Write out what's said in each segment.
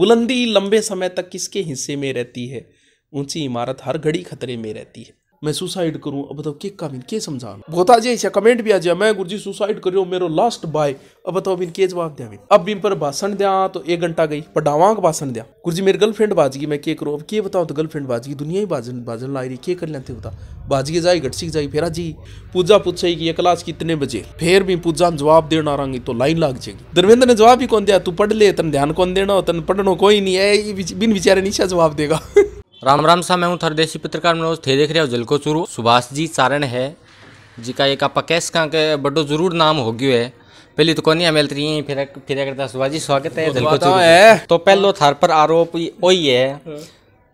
बुलंदी लंबे समय तक किसके हिस्से में रहती है ऊंची इमारत हर घड़ी खतरे में रहती है मैं सुसाइड करूं अब बताओ के काम के समझा बहुत जे ऐसा कमेंट भी आ जाए मैं गुरुजी सुसाइड करियो मेरा लास्ट बाय अब बताओ बिन के जवाब दिया अब बिन पर भाषण दिया तो एक घंटा गई पढ़ावा का भाषण दिया गुरुजी मेरी गर्लफ्रेंड बाजगी मैं के करूं अब के बताओ तो गर्लफ्रेंड बाजगी दुनिया ही बाजन बाजन ला रही के कर लेते बता बाजगी जाए घट जाए फेरा जी पूजा पूछे कि क्लास कितने बजे फिर भी पूजा जवाब देना रंगी तो लाइन लाग जाएगी धर्मेंद्र ने जवाब ही कौन दिया तू पढ़ ले तन ध्यान कौन देना तन पढ़नो कोई नहीं है बिन बेचारे निशा जवाब देगा राम राम सा मैं हूँ थर थरदेसी पत्रकार मनोज थे देख रहे हो जलको चूरू सुभाष जी सारण है जी का एक आपा कैस का के बड़ो जरूर नाम हो गयो है पहली तो कोनी मिलती रही फिर फिर करता सुभाष जी स्वागत है जलको चूरू तो पहलो थार पर आरोप वही है हाँ।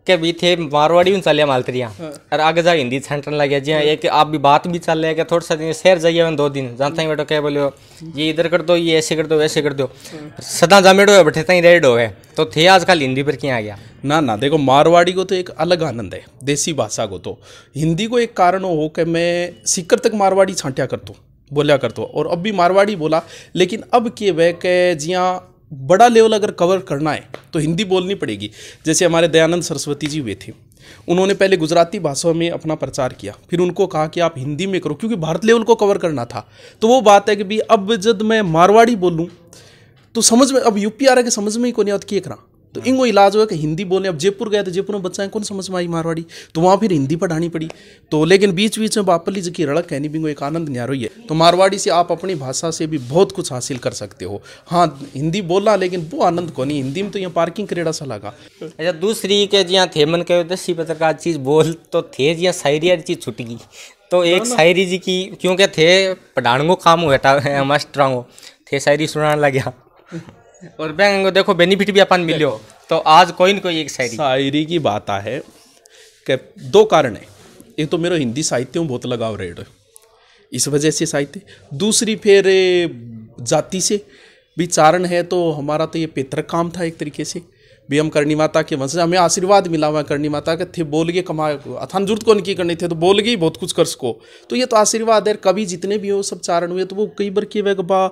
के भी थे मारवाड़ी चालिया मालतरिया हाँ। और आगे जा हिंदी सेंटर लग गया जी एक आप भी बात भी चल रहे थोड़ा सा शहर जाइए दो दिन जहाँ ही बैठो क्या बोलो ये इधर कर दो ये ऐसे कर दो वैसे कर दो हाँ। सदा जमेड़ो है बैठे तीन रेड हो गए तो थे आजकल हिंदी पर क्या आ गया ना ना देखो मारवाड़ी को तो एक अलग आनंद है देसी भाषा को तो हिंदी को एक कारण हो कि मैं सीकर तक मारवाड़ी छांटिया दो बोलिया कर दो और अब भी मारवाड़ी बोला लेकिन अब के वह के जिया बड़ा लेवल अगर कवर करना है तो हिंदी बोलनी पड़ेगी जैसे हमारे दयानंद सरस्वती जी हुए थे उन्होंने पहले गुजराती भाषा में अपना प्रचार किया फिर उनको कहा कि आप हिंदी में करो क्योंकि भारत लेवल को कवर करना था तो वो बात है कि भाई अब जब मैं मारवाड़ी बोलूँ तो समझ में अब यूपी आ रहा है कि समझ में ही को नहीं आता कि एक तो इनको इलाज हुआ कि हिंदी बोले अब जयपुर गए तो जयपुर में बच्चा कौन समझ में आई मारवाड़ी तो वहाँ फिर हिंदी पढ़ानी पड़ी तो लेकिन बीच बीच में बापली जी की रड़क है नहीं बिंगो एक आनंद न्यारो है तो मारवाड़ी से आप अपनी भाषा से भी बहुत कुछ हासिल कर सकते हो हाँ हिंदी बोलना लेकिन वो आनंद को नहीं हिंदी में तो यहाँ पार्किंग करेड़ा सा लगा अच्छा दूसरी के जी थे मन कहो सी पत्रकार चीज़ बोल तो थे जी शायरी चीज़ छुट गई तो एक शायरी जी की क्योंकि थे पढ़ाणगो काम हुआ था मास्टरांगो थे शायरी सुनाने लग गया और बैंक देखो बेनिफिट भी अपन मिलो तो आज कोई ना कोई एक शायरी शायरी की बात है कि दो कारण है एक तो मेरा हिंदी साहित्य में बहुत लगाव रेड इस वजह से साहित्य दूसरी फिर जाति से भी चारण है तो हमारा तो ये पितृक काम था एक तरीके से भी हम करणी माता के वंश हमें आशीर्वाद मिला हुआ करणी माता के थे बोल गए कमा अथान जरूरत को नहीं करनी थे तो बोल गई बहुत कुछ कर सको तो ये तो आशीर्वाद है कभी जितने भी हो सब चारण हुए तो वो कई बार किए वे बा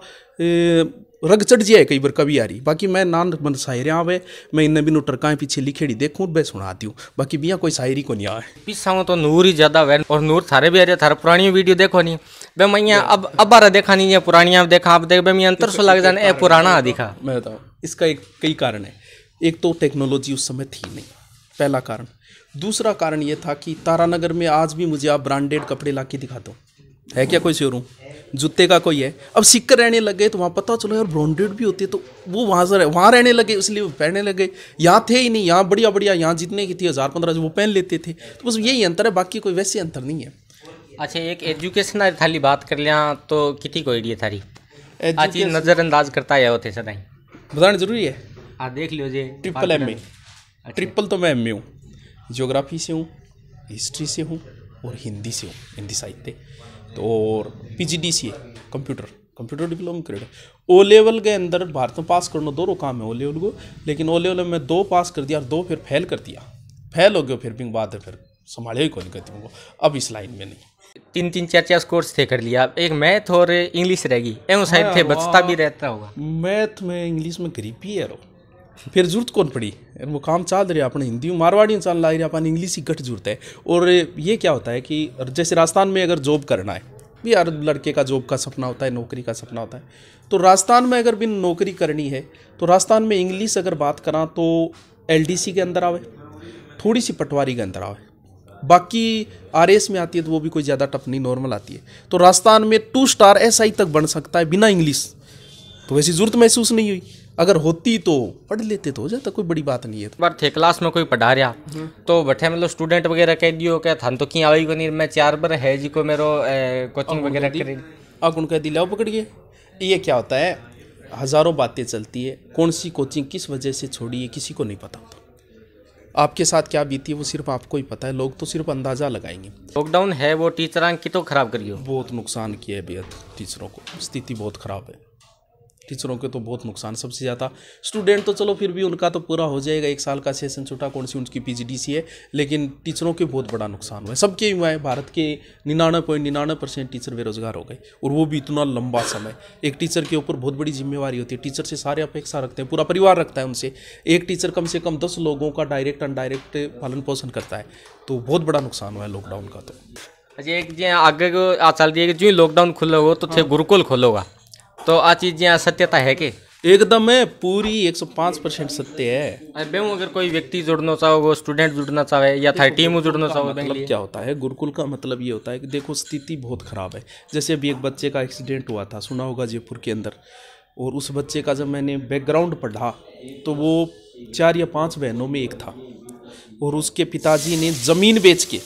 रग चढ़ जाए कई बार कभी आ रही बाकी मैं नान मन शायरे आवे मैं इन भी टरकाएँ पीछे लिखेड़ी देखूँ मैं सुना दी बाकी बिया कोई शायरी को नहीं आए पीछा तो नूर ही ज़्यादा वैन और नूर थारे भी आ रहे थारे पुरानी वीडियो देखो नहीं बे मैं अब अब बारह देखा नहीं है पुरानियाँ देखा आप देख बे मैं अंतर सो लग जाने ए पुराना दिखा मैं बताऊँ इसका एक कई कारण है एक तो टेक्नोलॉजी उस समय थी नहीं पहला कारण दूसरा कारण ये था कि तारानगर में आज भी मुझे आप ब्रांडेड कपड़े ला के दिखा दो है क्या कोई शोरूम जूते का कोई है अब सिक्कर रहने लगे तो वहाँ पता चलो यार ब्रांडेड भी होते तो वो वहाँ से वहाँ रहने लगे इसलिए वो पहनने लगे यहाँ थे ही नहीं यहाँ बढ़िया बढ़िया यहाँ जितने की थी हज़ार पंद्रह वो पहन लेते थे तो बस यही अंतर है बाकी कोई वैसे अंतर नहीं है अच्छा एक एजुकेशन थाली बात कर लिया तो कितनी कोई थारी नज़रअंदाज करता है थे सदाई बताना जरूरी है हाँ देख जी ट्रिपल एम ए ट्रिपल तो मैं एम ए हूँ जोग्राफी से हूँ हिस्ट्री से हूँ और हिंदी से हूँ हिंदी साहित्य तो और P G D C A computer computer diploma करेड ओ लेवल के अंदर भारत में पास करना दोनों काम है ओ लेवल को लेकिन ओ लेवल में दो पास कर दिया और दो फिर फेल कर दिया फेल हो गया फिर बिंग बाद फिर संभाले ही कौन कहती हूँ अब इस लाइन में नहीं तीन तीन चार चार कोर्स थे कर लिया एक मैथ और इंग्लिश रहेगी एवं शायद थे हाँ, बचता भी रहता होगा मैथ में इंग्लिश में गरीबी है रो फिर जरूरत कौन पड़ी वो काम चाल रहे अपने हिंदी मारवाड़ी चाल ला रहे अपन इंग्लिश ही घट जरूरत है और ये क्या होता है कि जैसे राजस्थान में अगर जॉब करना है भी हर लड़के का जॉब का सपना होता है नौकरी का सपना होता है तो राजस्थान में अगर बिन नौकरी करनी है तो राजस्थान में इंग्लिश अगर बात करा तो एल के अंदर आवे थोड़ी सी पटवारी के अंदर आवे बाकी आर में आती है तो वो भी कोई ज़्यादा टफ नहीं नॉर्मल आती है तो राजस्थान में टू स्टार एस तक बन सकता है बिना इंग्लिश तो वैसी ज़रूरत महसूस नहीं हुई अगर होती तो पढ़ लेते तो हो जाता कोई बड़ी बात नहीं है तो। बार थे क्लास में कोई पढ़ा रहा हम्म। तो बैठे मतलब स्टूडेंट वगैरह कह दियो क्या थान तो क्या आई नहीं मैं चार बार है जी को मेरो कोचिंग वगैरह करी अगुण कह दी लाओ पकड़िए ये क्या होता है हज़ारों बातें चलती है कौन सी कोचिंग किस वजह से छोड़ी है किसी को नहीं पता होता आपके साथ क्या बीती है वो सिर्फ आपको ही पता है लोग तो सिर्फ अंदाज़ा लगाएंगे लॉकडाउन है वो टीचर की तो खराब करिए बहुत नुकसान किया है बेहद टीचरों को स्थिति बहुत ख़राब है टीचरों के तो बहुत नुकसान सबसे ज़्यादा स्टूडेंट तो चलो फिर भी उनका तो पूरा हो जाएगा एक साल का सेशन छोटा कौन सी उनकी पीजीडीसी है लेकिन टीचरों के बहुत बड़ा नुकसान हुआ है सबके हुआ है भारत के निन्यानवे पॉइंट निन्यानवे परसेंट टीचर बेरोजगार हो गए और वो भी इतना लंबा समय एक टीचर के ऊपर बहुत बड़ी जिम्मेवारी होती है टीचर से सारे अपेक्षा रखते हैं पूरा परिवार रखता है उनसे एक टीचर कम से कम दस लोगों का डायरेक्ट अनडायरेक्ट पालन पोषण करता है तो बहुत बड़ा नुकसान हुआ है लॉकडाउन का तो अच्छा एक जी आगे को चल रही है कि जो लॉकडाउन खुलेगा तो थे हाँ। गुरुकुल खोलोगा तो आ चीज यहाँ सत्यता है कि एकदम है पूरी 105 परसेंट सत्य है बेहू अगर कोई व्यक्ति जुड़ना चाहो वो स्टूडेंट जुड़ना चाहे या था टीम जुड़ना चाहो मतलब, मतलब क्या होता है गुरुकुल का मतलब ये होता है कि देखो स्थिति बहुत खराब है जैसे अभी एक बच्चे का एक्सीडेंट हुआ था सुना होगा जयपुर के अंदर और उस बच्चे का जब मैंने बैकग्राउंड पढ़ा तो वो चार या पाँच बहनों में एक था और उसके पिताजी ने ज़मीन बेच के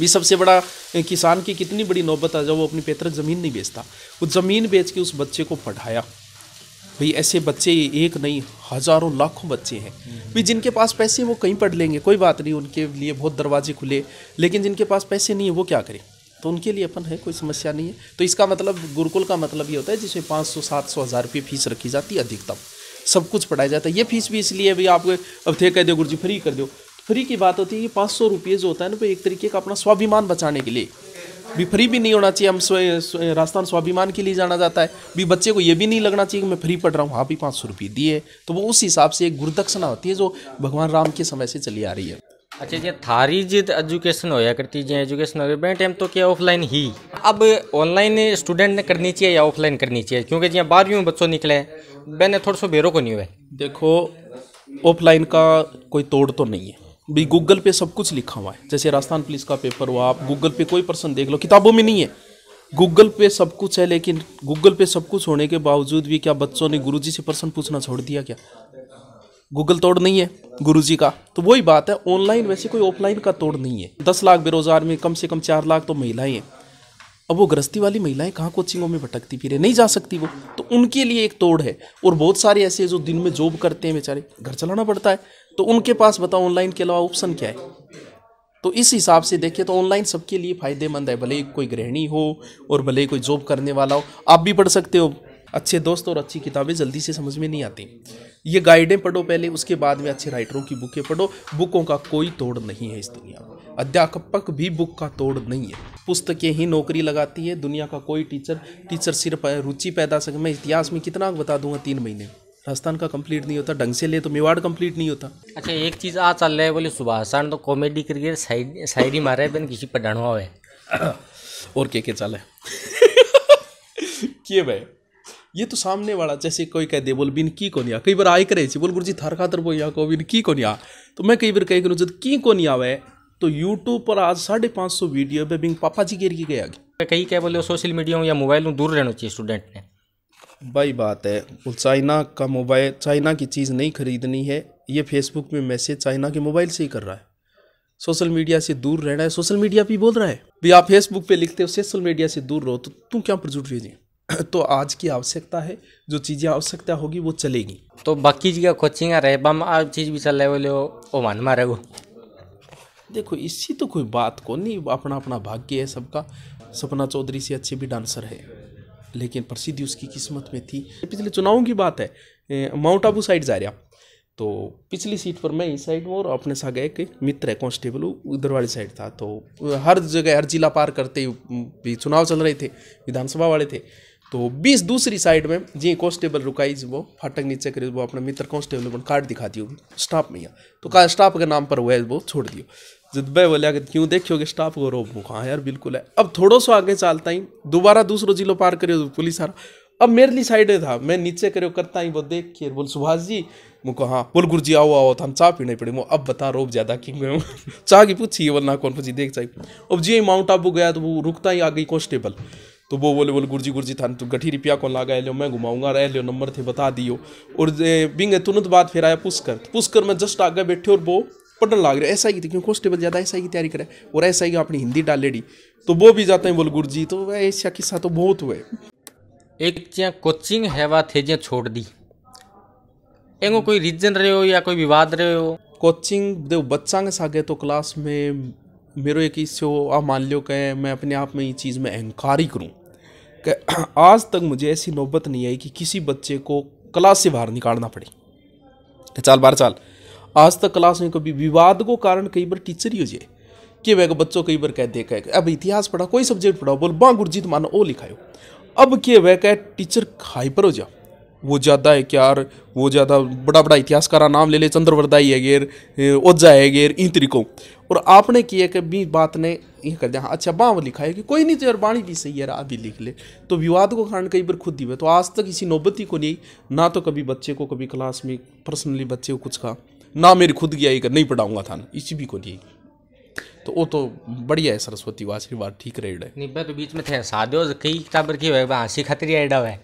भी सबसे बड़ा किसान की कितनी बड़ी नौबत आ जाओ वो अपनी पैतृक ज़मीन नहीं बेचता वो ज़मीन बेच के उस बच्चे को पढ़ाया भाई ऐसे बच्चे एक नहीं हज़ारों लाखों बच्चे हैं भाई जिनके पास पैसे वो कहीं पढ़ लेंगे कोई बात नहीं उनके लिए बहुत दरवाजे खुले लेकिन जिनके पास पैसे नहीं है वो क्या करें तो उनके लिए अपन है कोई समस्या नहीं है तो इसका मतलब गुरुकुल का मतलब ये होता है जिसमें पाँच सौ सात सौ हज़ार रुपये फीस रखी जाती है अधिकतम सब कुछ पढ़ाया जाता है ये फीस भी इसलिए भी आप अब थे कह दो गुरु जी फ्री कर दो फ्री की बात होती है कि पाँच सौ रुपये जो होता है ना वो तो एक तरीके का अपना स्वाभिमान बचाने के लिए भी फ्री भी नहीं होना चाहिए हम राजस्थान स्वाभिमान के लिए जाना जाता है भी बच्चे को ये भी नहीं लगना चाहिए कि मैं फ्री पढ़ रहा हूँ हाँ भी पाँच सौ रुपये दिए तो वो उस हिसाब से एक गुरुदक्षिणा होती है जो भगवान राम के समय से चली आ रही है अच्छा जी थारी जित एजुकेशन होया करती जी एजुकेशन हो गया टाइम तो क्या ऑफलाइन ही अब ऑनलाइन स्टूडेंट ने करनी चाहिए या ऑफलाइन करनी चाहिए क्योंकि जी बारहवीं में बच्चों निकले मैंने थोड़ा सा बेरो को नहीं हुआ देखो ऑफलाइन का कोई तोड़ तो नहीं है भाई गूगल पे सब कुछ लिखा हुआ है जैसे राजस्थान पुलिस का पेपर हुआ आप गूगल पे कोई पर्सन देख लो किताबों में नहीं है गूगल पे सब कुछ है लेकिन गूगल पे सब कुछ होने के बावजूद भी क्या बच्चों ने गुरु से पर्सन पूछना छोड़ दिया क्या गूगल तोड़ नहीं है गुरु का तो वही बात है ऑनलाइन वैसे कोई ऑफलाइन का तोड़ नहीं है दस लाख बेरोजगार में कम से कम चार लाख तो महिलाएं हैं अब वो गृहस्थी वाली महिलाएं कहाँ कोचिंगों में भटकती फिर नहीं जा सकती वो तो उनके लिए एक तोड़ है और बहुत सारे ऐसे जो दिन में जॉब करते हैं बेचारे घर चलाना पड़ता है तो उनके पास बताओ ऑनलाइन के अलावा ऑप्शन क्या है तो इस हिसाब से देखें तो ऑनलाइन सबके लिए फ़ायदेमंद है भले कोई गृहिणी हो और भले कोई जॉब करने वाला हो आप भी पढ़ सकते हो अच्छे दोस्त और अच्छी किताबें जल्दी से समझ में नहीं आती ये गाइडें पढ़ो पहले उसके बाद में अच्छे राइटरों की बुकें पढ़ो बुकों का कोई तोड़ नहीं है इस दुनिया में अध्यापक भी बुक का तोड़ नहीं है पुस्तकें ही नौकरी लगाती है दुनिया का कोई टीचर टीचर सिर्फ रुचि पैदा सके मैं इतिहास में कितना बता दूंगा तीन महीने राजस्थान का कंप्लीट नहीं होता ढंग से ले तो मेवाड़ कंप्लीट नहीं होता अच्छा एक चीज़ आ चल रहा है बोले सुभाषण तो कॉमेडी करके शायरी मारे बिन किसी पर डणवा हुआ है और के के चल किए भाई ये तो सामने वाला जैसे कोई कह दे बोल बिन की नहीं आ कई बार आई करे बोल गुरु जी थार खातर बोल या को बिन की नहीं आ तो मैं कई बार कह करूँ जब की नहीं आवे तो यूट्यूब पर आज साढ़े पाँच सौ वीडियो पे बिंग पापा जी गिर की गया कई क्या बोले सोशल मीडिया या मोबाइल में दूर रहना चाहिए स्टूडेंट ने भाई बात है वो चाइना का मोबाइल चाइना की चीज़ नहीं ख़रीदनी है ये फेसबुक में मैसेज चाइना के मोबाइल से ही कर रहा है सोशल मीडिया से दूर रहना है सोशल मीडिया भी बोल रहा है भी आप फेसबुक पे लिखते हो सोशल मीडिया से दूर रहो तो तुम क्या पर झूठ भेजें तो आज की आवश्यकता है जो चीज़ें आवश्यकता होगी वो चलेगी तो बाकी जगह कोचिंग रहे बम आप चीज़ भी चल रहे बोले वो मान मारे वो देखो इसी तो कोई बात को नहीं अपना अपना भाग्य है सबका सपना चौधरी से अच्छे भी डांसर है लेकिन प्रसिद्धि उसकी किस्मत में थी पिछले चुनावों की बात है माउंट आबू साइड जा रहा तो पिछली सीट पर मैं इस साइड में और अपने साथ कि मित्र है कॉन्स्टेबल उधर वाली साइड था तो हर जगह हर जिला पार करते भी चुनाव चल रहे थे विधानसभा वाले थे तो बीस दूसरी साइड में जी कांस्टेबल रुकाई वो फाटक नीचे करी वो अपने मित्र कांस्टेबल बन कार्ड दिखा दियो स्टाफ में या तो स्टाफ के नाम पर हुआ वो छोड़ दियो जिदबे बोलिया कि क्यों देखियोगे स्टाफ को रोब मुखा हाँ यार बिल्कुल है अब थोड़ो सो आगे चलता ही दोबारा दूसरो जिलो पार करियो तो पुलिस आ अब मेरे लिए साइड था मैं नीचे करियो करता ही वो देख के बोल सुभाष जी मुको हाँ बोल गुरु जी आओ आओ था हम चाह पीने पड़े मो अब बता रोब ज्यादा क्यों मैं चाह की पूछी बोल ना कौन पूछी देख चाहिए अब जी माउंट आबू गया तो वो रुकता ही आ गई कॉन्स्टेबल तो वो बोले बोले गुरुजी गुरुजी था तू गठी रिपिया कौन लगा लियो मैं घुमाऊंगा रह लियो नंबर थे बता दियो और बिंग तुरंत बात फिर आया पुष्कर पुष्कर में जस्ट आगे बैठे और वो पढ़न लग रहे हो एस आई क्यों कॉन्स्टेबल ज़्यादा ऐसा ही तैयारी करे और ऐसा ही अपनी हिंदी डाल लेडी तो वो भी जाते हैं बोल गुरु जी तो वह ऐसा किस्सा तो बहुत हुए एक ज्या कोचिंग हैवा थे ज्या छोड़ दी एगो कोई रीजन रहे हो या कोई विवाद रहे हो कोचिंग देव बच्चा के सागे तो क्लास में मेरे एक इससे आप मान लियो कहें मैं अपने आप में ये चीज़ में ही करूँ आज तक मुझे ऐसी नौबत नहीं आई कि किसी बच्चे को क्लास से बाहर निकालना पड़े चाल बार चाल आज तक क्लास में कभी विवाद को कारण कई बार टीचर ही हो जाए कि वह बच्चों कई बार कह देखा है अब इतिहास पढ़ा कोई सब्जेक्ट पढ़ाओ बोल बाँ गुरजीत मानो ओ लिखायो अब के वह कह टीचर हाइपर हो जा वो ज़्यादा है क्यार वो ज़्यादा बड़ा बड़ा इतिहासकारा नाम ले ले चंद्रवरदाई है गेर ओजा है गेर इन तरीकों और आपने किया कि भी बात ने यह कर दिया हाँ अच्छा बाँ वो लिखा है कि कोई नहीं तो यार बाणी भी सही है आप भी लिख ले तो विवाद को कारण कई बार खुद ही हुआ तो आज तक इसी नौबती को नहीं ना तो कभी बच्चे को कभी क्लास में पर्सनली बच्चे को कुछ कहा ना मेरी खुद की आई कर नहीं पढ़ाऊंगा ना इसी भी को नहीं तो वो तो बढ़िया है सरस्वती बात ठीक रहेगा नहीं तो बीच में थे सादो तो कई किताबर की हुए हंसी खतरी आइडा है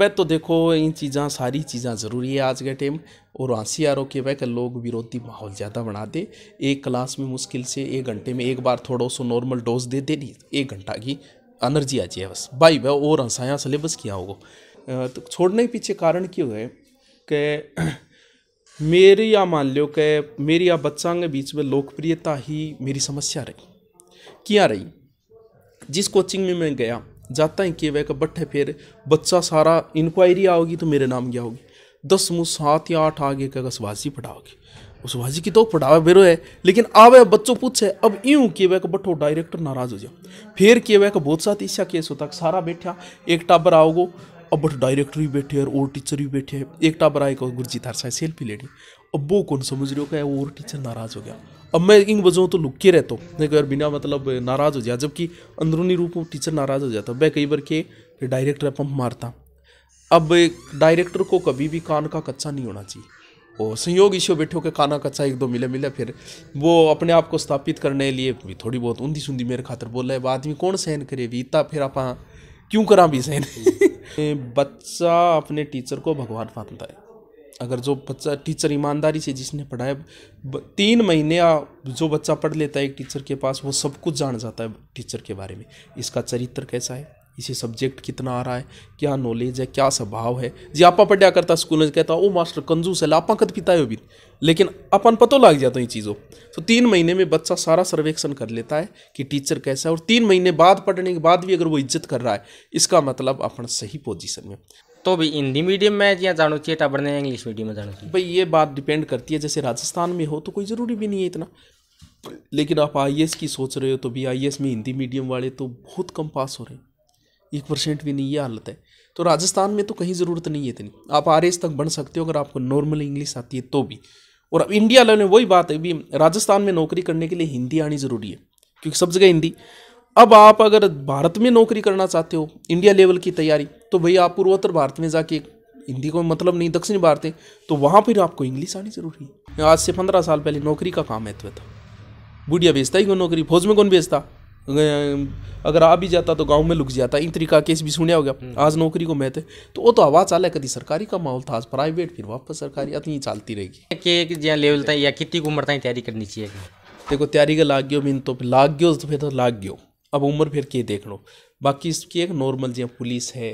वह तो देखो इन चीज़ा सारी चीज़ा ज़रूरी है आज के टाइम और हंसी आरोप के वह लोग विरोधी माहौल ज़्यादा बना दे एक क्लास में मुश्किल से एक घंटे में एक बार थोड़ा सो नॉर्मल डोज दे दे नहीं एक घंटा की एनर्जी आ जाए बस भाई वह और हंसाया सिलेबस किया होगा तो छोड़ने के पीछे कारण क्यों है कि मेरे या मान लो के मेरी या बच्चा के बीच में लोकप्रियता ही मेरी समस्या रही क्या रही जिस कोचिंग में मैं गया जाता ही कि वह बट्ठे फिर बच्चा सारा इंक्वायरी आओगी तो मेरे नाम क्या होगी दस मुँह सात या आठ आगे का सुभाजी पढ़ाओगे उस भाजी की तो पढ़ावे बेरो है लेकिन आवे बच्चों पूछे अब यूं के वह बठो डायरेक्टर नाराज हो जाओ फिर के वह बहुत साथ ईसा केस होता सारा बैठा एक टाबर आओगो अब बट डायरेक्टर भी बैठे और और टीचर भी बैठे हैं एक टाबर आए गुरजी थार साहब सेल्फी लेनी अब वो कौन समझ रहे हो क्या और टीचर नाराज़ हो गया अब मैं इन वजहों तो लुक के रहता हूँ नहीं यार बिना मतलब नाराज़ हो जाए जबकि अंदरूनी रूप में टीचर नाराज़ हो जाता मैं कई बार के डायरेक्टर पंप मारता अब डायरेक्टर को कभी भी कान का कच्चा नहीं होना चाहिए और संयोग ईश्वर बैठे के काना कच्चा एक दो मिले मिले फिर वो अपने आप को स्थापित करने लिए भी थोड़ी बहुत ऊंधी सुंदी मेरे खातर बोल रहे वो आदमी कौन सहन करे भी इतना फिर आप क्यों करा भी सही बच्चा अपने टीचर को भगवान मानता है अगर जो बच्चा टीचर ईमानदारी से जिसने पढ़ाया तीन महीने जो बच्चा पढ़ लेता है एक टीचर के पास वो सब कुछ जान जाता है टीचर के बारे में इसका चरित्र कैसा है इसे सब्जेक्ट कितना आ रहा है क्या नॉलेज है क्या स्वभाव है जी आपा पढ़िया करता स्कूल में कहता ओ मास्टर कंजूस है लापा कद पिता है भी लेकिन अपन पतो लग जाता है इन चीज़ों तो तीन महीने में बच्चा सारा सर्वेक्षण कर लेता है कि टीचर कैसा है और तीन महीने बाद पढ़ने के बाद भी अगर वो इज्जत कर रहा है इसका मतलब अपन सही पोजिशन में तो भी हिंदी मीडियम में या जानो चाहिए टाबर ने इंग्लिश मीडियम में जानो चाहिए भाई ये बात डिपेंड करती है जैसे राजस्थान में हो तो कोई ज़रूरी भी नहीं है इतना लेकिन आप आई की सोच रहे हो तो भी आई में हिंदी मीडियम वाले तो बहुत कम पास हो रहे हैं एक परसेंट भी नहीं ये हालत है तो राजस्थान में तो कहीं ज़रूरत नहीं है इतनी आप आर तक बन सकते हो अगर आपको नॉर्मल इंग्लिश आती है तो भी और अब इंडिया लेवल में वही बात है भी राजस्थान में नौकरी करने के लिए हिंदी आनी ज़रूरी है क्योंकि सब जगह हिंदी अब आप अगर भारत में नौकरी करना चाहते हो इंडिया लेवल की तैयारी तो भाई आप पूर्वोत्तर भारत में जाके हिंदी को मतलब नहीं दक्षिण भारत है तो वहाँ फिर आपको इंग्लिश आनी ज़रूरी है आज से पंद्रह साल पहले नौकरी का काम महत्व तो था बुढ़िया बेचता ही कौन नौकरी फौज में कौन बेचता अगर आ भी जाता तो गांव में लुक जाता इन तरीका केस भी सुनया हो गया आज नौकरी को मैं थे तो वो तो आवाज़ चाल है कभी सरकारी का माहौल था आज प्राइवेट फिर वापस सरकारी अतनी चलती रहेगी लेवल तक या कितनी उम्र तक तैयारी करनी चाहिए देखो तैयारी का लाग गयो बिन तो लाग गयो तो फिर तो लाग गयो अब उम्र फिर के देख लो बाकी इसकी एक नॉर्मल जो पुलिस है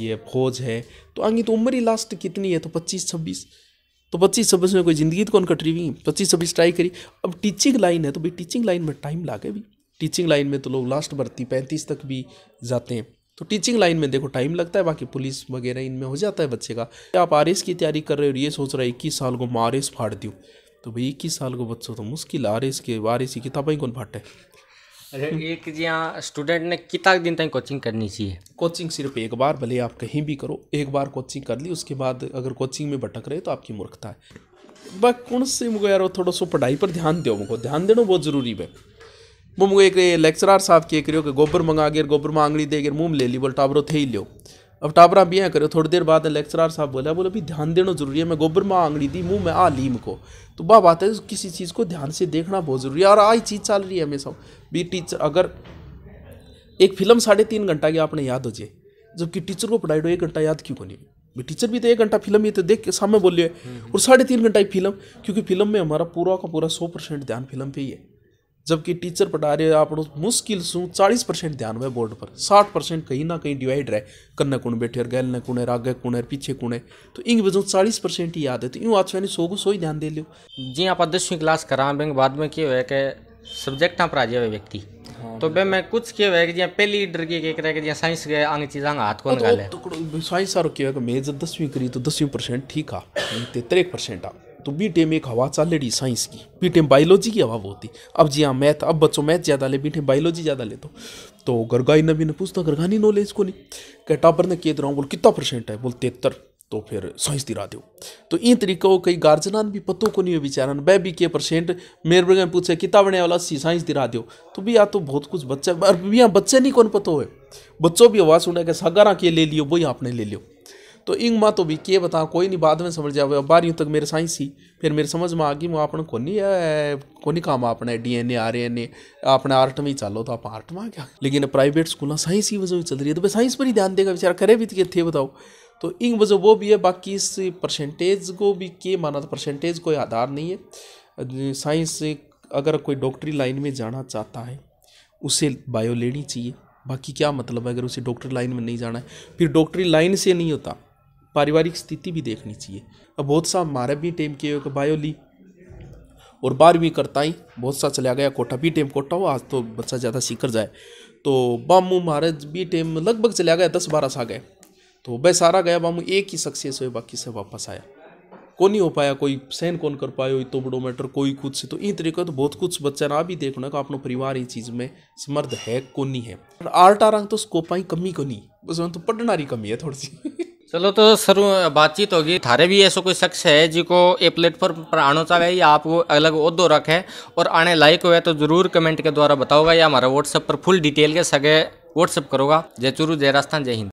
ये फौज है तो आगे तो उम्र ही लास्ट कितनी है तो पच्चीस छब्बीस तो पच्चीस छब्बीस में कोई ज़िंदगी तो कौन कट रही हुई पच्चीस छब्बीस ट्राई करी अब टीचिंग लाइन है तो भाई टीचिंग लाइन में टाइम लागे भी टीचिंग लाइन में तो लोग लास्ट भर्ती पैंतीस तक भी जाते हैं तो टीचिंग लाइन में देखो टाइम लगता है बाकी पुलिस वगैरह इनमें हो जाता है बच्चे का आप आर की तैयारी कर रहे हो ये सोच रहा है इक्कीस साल को मैं आर फाड़ दूँ तो भाई इक्कीस साल को बच्चों तो मुश्किल R S K R S की किताबें कौन फाटे अरे एक जी हाँ स्टूडेंट ने कितना दिन तक कोचिंग करनी चाहिए कोचिंग सिर्फ एक बार भले आप कहीं भी करो एक बार कोचिंग कर ली उसके बाद अगर कोचिंग में भटक रहे तो आपकी मूर्खता है बस कौन से मुझे यार थोड़ा सो पढ़ाई पर ध्यान दो मुझे ध्यान देना बहुत जरूरी है वो मुझे एक लेक्चरार साहब के करियो कि गोबर मंगा गिर गोबर में आंगड़ी दे गिर मुँह ले ली बोल टाबरों थे ही लियो अब टाबरा भी यहाँ करो थोड़ी देर बाद लेक्चरार साहब बोला बोले भी ध्यान देना जरूरी है मैं गोबर माँ आंगड़ी दी मुँह में आ ली को तो वह बात है किसी चीज़ को ध्यान से देखना बहुत जरूरी है और आई चीज़ चल रही है हमेशा भी टीचर अगर एक फिल्म साढ़े तीन घंटा की आपने याद हो जाए जबकि टीचर को पढ़ाई एक घंटा याद क्यों कोनी भी टीचर भी तो एक घंटा फिल्म ही तो देख के सामने बोलिए हम्म। और साढ़े तीन घंटा ही फिल्म क्योंकि फिल्म में हमारा पूरा का पूरा सौ परसेंट ध्यान फिल्म पे ही है जबकि टीचर पढ़ा रहे आप मुश्किल सू चालीस परसेंट ध्यान हुआ बोर्ड पर साठ परसेंट कहीं ना कहीं डिवाइड रहे कन्ने कुण बैठे और गैलने ने कुण है आगे कुण है पीछे कुण है तो इन वजह चालीस परसेंट ही याद है तो यूँ आज सौ को सो ही ध्यान दे लियो जी आप दसवीं क्लास करा बाद में क्या हुआ कि सब्जेक्ट हाँ पर आ जाए व्यक्ति हाँ, तो बे मैं कुछ के वे जिया पहली डर के के करे के जिया साइंस के आंग चीज आंग हाथ को तो निकाले तो साइंस सारो के के मैं 10वीं करी तो 10% परसेंट ठीक आ 73% आ तो बी टेम तो एक हवा चल रही साइंस की बी टेम बायोलॉजी की हवा होती अब जिया हाँ, मैथ अब बच्चों मैथ ज़्यादा ले बी टेम बायोलॉजी ज़्यादा ले तो तो गरगाई ने भी ने पूछता गरगानी नॉलेज को नहीं कह टॉपर ने कह तो रहा हूँ बोल कितना परसेंट है बोल तेहत्तर तो फिर सोच दिरा दो तो इन तरीका कई गार्जनान भी पत्तों को नहीं हो बेचारा वह भी के परसेंट मेरे बगे में पूछे किता बने वाला सी साइंस दिरा दो तो भी आ तो बहुत कुछ बच्चे और भी यहाँ बच्चे नहीं कौन पतो है बच्चों भी आवाज़ सुने के सगारा के ले लियो वही आपने ले लियो तो इंग माँ तो भी के बता कोई नहीं बाद में समझ जाओ बारहवीं तक मेरे साइंस ही फिर मेरे समझ में आ गई वहाँ अपन को नहीं है को नहीं काम अपने D N A R N A अपने आर्ट में ही चलो तो आप आर्ट में आ गया लेकिन प्राइवेट स्कूल साइंस ही वजह चल रही है तो भाई साइंस पर ही ध्यान देगा बेचारा करे भी थे तो बताओ तो इन वजह वो भी है बाकी इस परसेंटेज को भी के माना तो परसेंटेज कोई आधार नहीं है साइंस अगर कोई डॉक्टरी लाइन में जाना चाहता है उसे बायो लेनी चाहिए बाकी क्या मतलब है अगर उसे डॉक्टरी लाइन में नहीं जाना है फिर डॉक्टरी लाइन से नहीं होता पारिवारिक स्थिति भी देखनी चाहिए अब बहुत सा हमारे भी टेम के बायो ली और बारहवीं करता ही बहुत सा चला गया कोटा भी टेम कोटा हो आज तो बच्चा ज़्यादा सीकर जाए तो बामू महाराज भी टेम लगभग चला गया दस बारह सा गए तो वह सारा गया बामू एक ही सक्सेस हुए बाकी से वापस आया कौन नहीं हो पाया कोई सहन कौन कर हो तो बड़ो मैटर कोई कुछ से तो इन तरीके तो बहुत कुछ बच्चा ना भी देखना का अपना परिवार इस चीज में समर्थ है कौन नहीं है आर्ट आ रहा तो स्कोपाई कमी को नहीं बस तो पढ़ना ही कमी है थोड़ी सी चलो तो सर बातचीत होगी थारे भी ऐसा कोई शख्स है जी को ये प्लेटफॉर्म पर आना चाहे या आपको अलग उदो रखे और आने लाइक हुए तो जरूर कमेंट के द्वारा बताओगा या हमारा व्हाट्सएप पर फुल डिटेल के सगे व्हाट्सएप करोगा जय चुरू जय राजस्थान जय हिंद